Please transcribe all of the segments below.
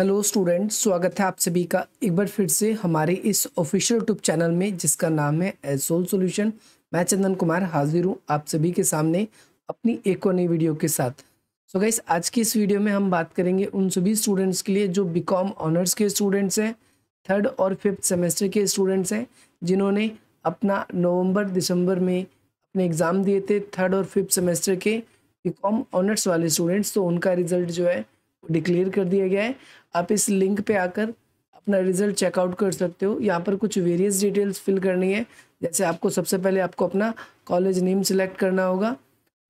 hello students स्वागत है आप सभी का एक बार फिर से हमारे इस ऑफिशियल यूट्यूब चैनल में जिसका नाम है एसोल सॉल्यूशन मैं चंदन कुमार हाजिर हूँ आप सभी के सामने अपनी एक और नई वीडियो के साथ सो so गाइस आज की इस वीडियो में हम बात करेंगे उन सभी स्टूडेंट्स के लिए जो बीकॉम ऑनर्स के स्टूडेंट्स हैं थर्ड और फिफ्थ सेमेस्टर के स्टूडेंट्स हैं जिन्होंने अपना नवम्बर दिसंबर में अपने एग्ज़ाम दिए थे थर्ड और फिफ्थ सेमेस्टर के बीकॉम ऑनर्स वाले स्टूडेंट्स तो उनका रिजल्ट जो है डिक्लेयर कर दिया गया है आप इस लिंक पे आकर अपना रिजल्ट चेकआउट कर सकते हो यहाँ पर कुछ वेरियस डिटेल्स फिल करनी है जैसे आपको सबसे पहले आपको अपना कॉलेज नेम सिलेक्ट करना होगा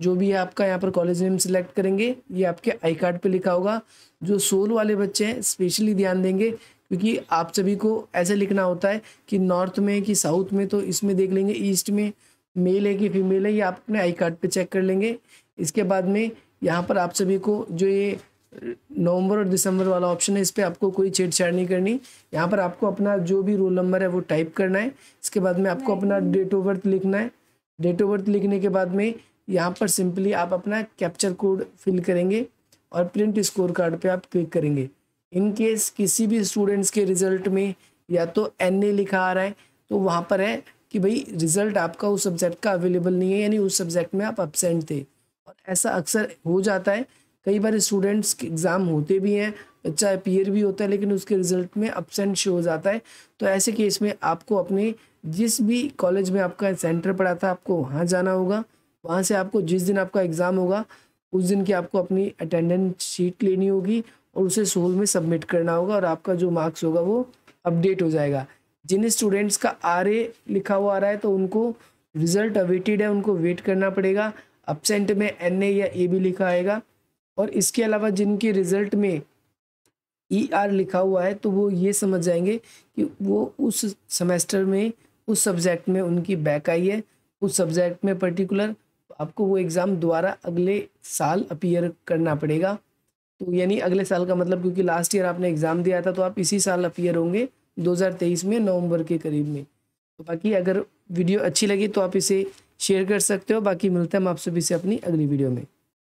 जो भी है आपका यहाँ पर कॉलेज नेम सिलेक्ट करेंगे ये आपके आई कार्ड पर लिखा होगा जो सोल वाले बच्चे हैं स्पेशली ध्यान देंगे क्योंकि आप सभी को ऐसे लिखना होता है कि नॉर्थ में कि साउथ में तो इसमें देख लेंगे ईस्ट में मेल है कि फीमेल है ये आप अपने आई कार्ड पर चेक कर लेंगे इसके बाद में यहाँ पर आप सभी को जो ये नवंबर और दिसंबर वाला ऑप्शन है इस पर आपको कोई छेड़छाड़ नहीं करनी यहाँ पर आपको अपना जो भी रोल नंबर है वो टाइप करना है इसके बाद में आपको अपना डेट ऑफ बर्थ लिखना है डेट ऑफ बर्थ लिखने के बाद में यहाँ पर सिंपली आप अपना कैप्चर कोड फिल करेंगे और प्रिंट स्कोर कार्ड पर आप क्लिक करेंगे इन केस किसी भी स्टूडेंट्स के रिजल्ट में या तो एन ए लिखा आ रहा है तो वहाँ पर है कि भाई रिजल्ट आपका उस सब्जेक्ट का अवेलेबल नहीं है यानी उस सब्जेक्ट में आप एबसेंट थे और ऐसा अक्सर हो जाता है कई बार स्टूडेंट्स के एग्ज़ाम होते भी हैं बच्चा अपीयर भी होता है लेकिन उसके रिजल्ट में अपसेंट शो हो जाता है तो ऐसे केस में आपको अपने जिस भी कॉलेज में आपका सेंटर पड़ा था आपको वहाँ जाना होगा वहाँ से आपको जिस दिन आपका एग्ज़ाम होगा उस दिन की आपको अपनी अटेंडेंस शीट लेनी होगी और उसे सोल में सबमिट करना होगा और आपका जो मार्क्स होगा वो अपडेट हो जाएगा जिन स्टूडेंट्स का आर लिखा हुआ आ रहा है तो उनको रिजल्ट अवेटेड है उनको वेट करना पड़ेगा अपसेंट में एन या ए भी लिखा आएगा और इसके अलावा जिनके रिजल्ट में ई e आर लिखा हुआ है तो वो ये समझ जाएंगे कि वो उस सेमेस्टर में उस सब्जेक्ट में उनकी बैक आई है उस सब्जेक्ट में पर्टिकुलर आपको वो एग्ज़ाम दोबारा अगले साल अपीयर करना पड़ेगा तो यानी अगले साल का मतलब क्योंकि लास्ट ईयर आपने एग्ज़ाम दिया था तो आप इसी साल अपीयर होंगे 2023 में नवंबर के करीब में तो बाकी अगर वीडियो अच्छी लगी तो आप इसे शेयर कर सकते हो बाकी मिलते हैं हम आप सभी से अपनी अगली वीडियो में